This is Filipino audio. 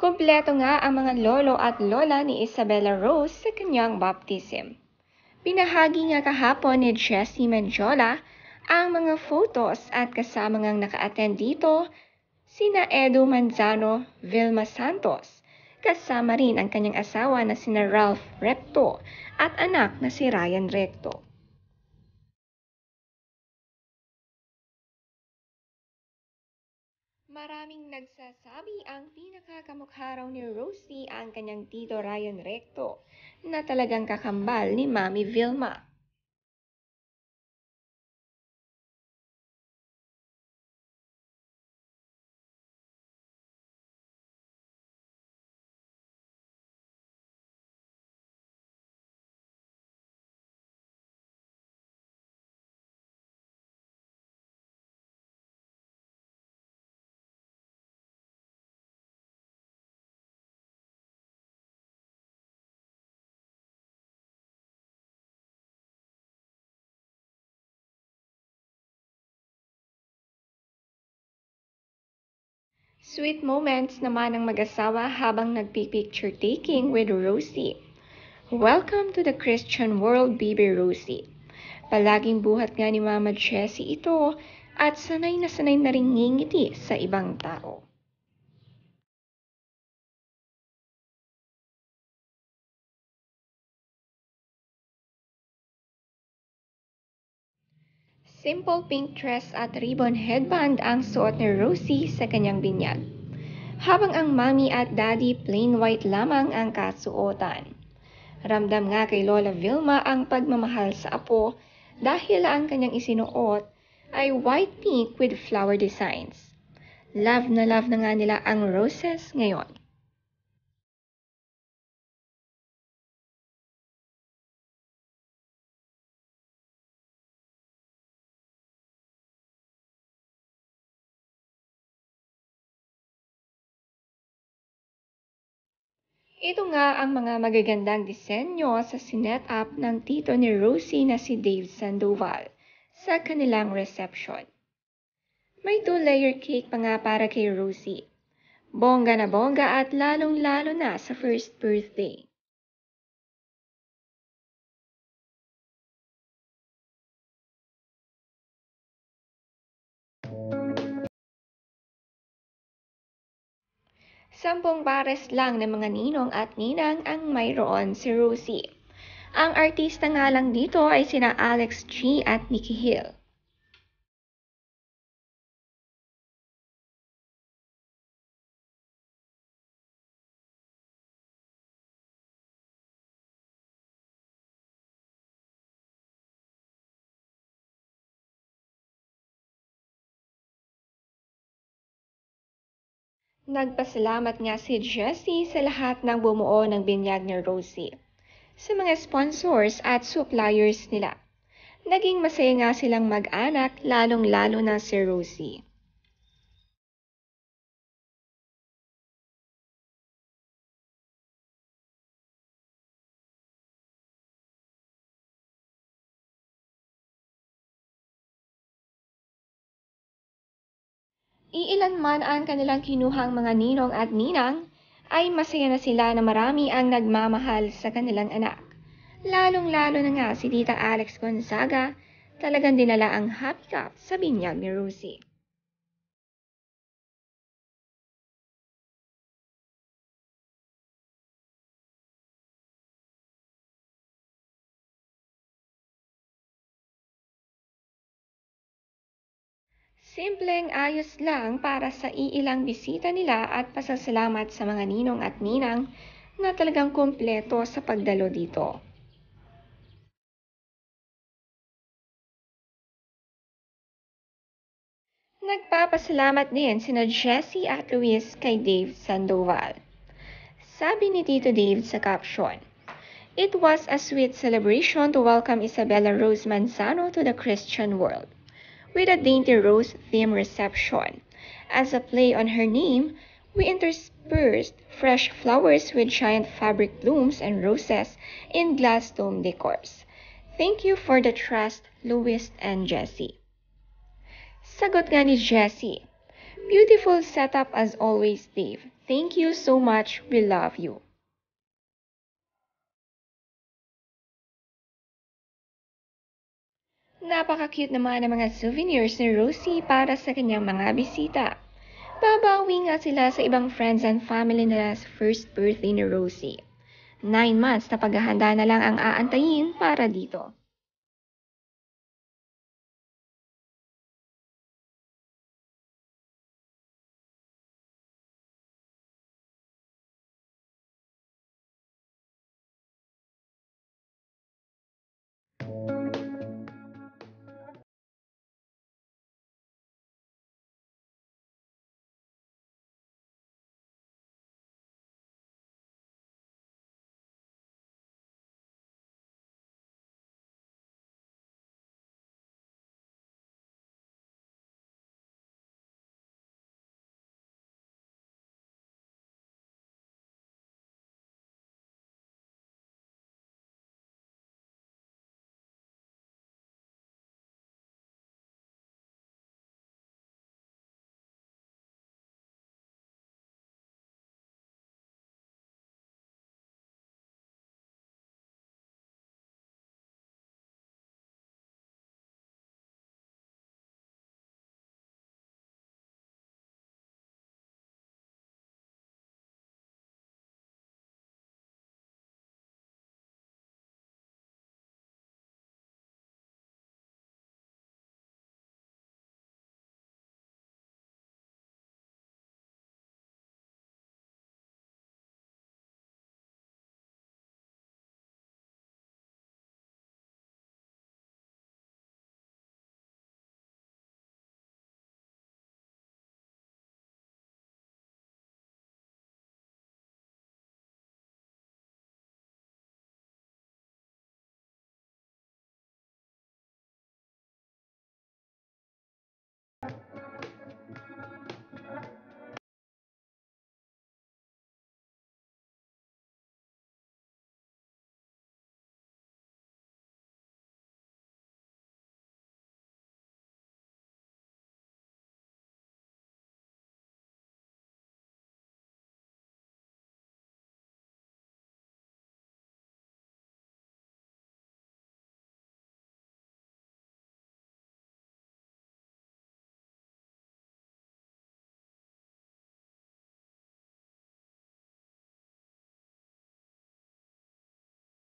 Kompleto nga ang mga lolo at lola ni Isabella Rose sa kanyang baptism. Pinahagi nga kahapon ni Jessie Manjola ang mga photos at kasama ngang naka-attend dito sina Edo Manzano Vilma Santos, kasama rin ang kanyang asawa na sina Ralph Recto at anak na si Ryan Recto. Maraming nagsasabi ang pinakakamukha raw ni Rosie ang kanyang tito Ryan Recto na talagang kakambal ni Mami Vilma. Sweet moments naman ng mag-asawa habang nagpi-picture taking with Rosie. Welcome to the Christian world, baby Rosie. Palaging buhat nga ni Mama Jessie ito at sanay na sanay na rin ngingiti sa ibang tao. Simple pink dress at ribbon headband ang suot ni Rosie sa kanyang binyag. Habang ang mommy at daddy plain white lamang ang kasuotan. Ramdam nga kay Lola Vilma ang pagmamahal sa apo dahil ang kanyang isinuot ay white pink with flower designs. Love na love na nga nila ang roses ngayon. Ito nga ang mga magagandang disenyo sa sinet-up ng tito ni Rosie na si Dave Sandoval sa kanilang reception. May two-layer cake pa nga para kay Rosie. Bongga na bongga at lalong-lalo na sa first birthday. Thank you. Sampung pares lang ng mga ninong at ninang ang mayroon si Rosie. Ang artista nga lang dito ay sina Alex G at Nikki Hill. Nagpasalamat nga si Jessie sa lahat ng bumuo ng binyag ni Rosie, sa mga sponsors at suppliers nila. Naging masaya nga silang mag-anak lalong-lalo na si Rosie. Iilan man ang kanilang kinuhang mga ninong at ninang, ay masaya na sila na marami ang nagmamahal sa kanilang anak. Lalong-lalo na nga si Tita Alex Gonzaga, talagang dinala ang happy cup sa binyag ni Rosie. Simpleng ayos lang para sa iilang bisita nila at pasasalamat sa mga ninong at ninang na talagang kumpleto sa pagdalo dito. Nagpapasalamat din sina Jessie at Luis kay Dave Sandoval. Sabi ni Tito Dave sa caption, It was a sweet celebration to welcome Isabella Rose Manzano to the Christian world. with a dainty rose theme reception. As a play on her name, we interspersed fresh flowers with giant fabric blooms and roses in glass dome decors. Thank you for the trust, Louis and Jesse. Sagot nga ni Jesse. Beautiful setup as always, Dave. Thank you so much. We love you. Napaka-cute naman ng mga souvenirs ni Rosie para sa kanyang mga bisita. Babawi nga sila sa ibang friends and family nila sa first birthday ni Rosie. Nine months na paghahanda na lang ang aantayin para dito.